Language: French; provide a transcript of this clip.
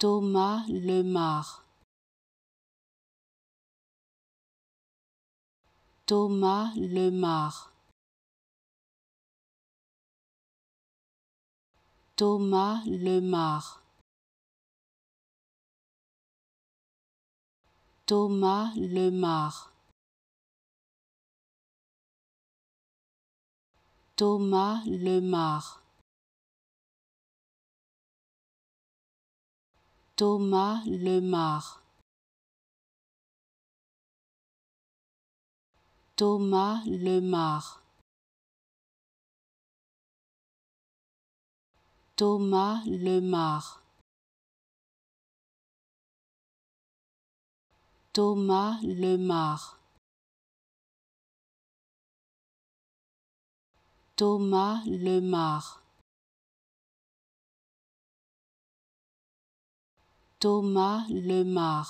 Thomas Lemar. Thomas Lemar. Thomas Lemar. Thomas Lemar. Thomas Lemar. Thomas Lemar. Thomas Lemar. Thomas Lemar. Thomas Lemar. Thomas Lemar. Thomas Lemar.